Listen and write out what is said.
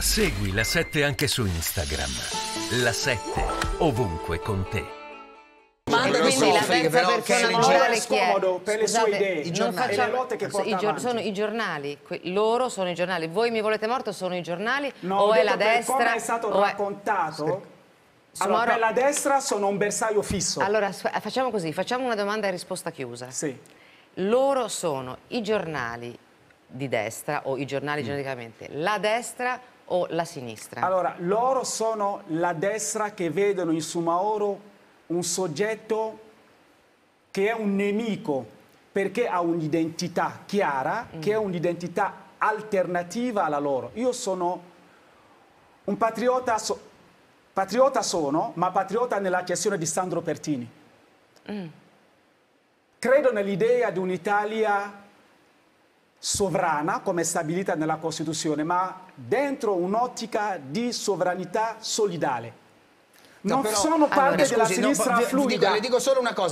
Segui la 7 anche su Instagram. La 7 ovunque con te. Ma quindi so, la terza però, persona morale chi è? per Scusate, le sue idee, i giornali. Facciamo, le lotte che porta i avanti. Sono i giornali, loro sono i giornali. Voi mi volete morto sono i giornali no, o è la destra? come è stato raccontato... È... Allora, per la destra sono un bersaglio fisso. Allora, facciamo così, facciamo una domanda e risposta chiusa. Sì. Loro sono i giornali di destra, o i giornali mm. genericamente, la destra o la sinistra? Allora, loro sono la destra che vedono in Sumaoro un soggetto che è un nemico perché ha un'identità chiara, mm. che è mm. un'identità alternativa alla loro. Io sono un patriota, so patriota sono, ma patriota nella questione di Sandro Pertini. Mm. Credo nell'idea di un'Italia sovrana come stabilita nella Costituzione, ma dentro un'ottica di sovranità solidale. Non no, però, sono parte allora, scusi, della sinistra no, fluida. Dico, le dico solo una cosa.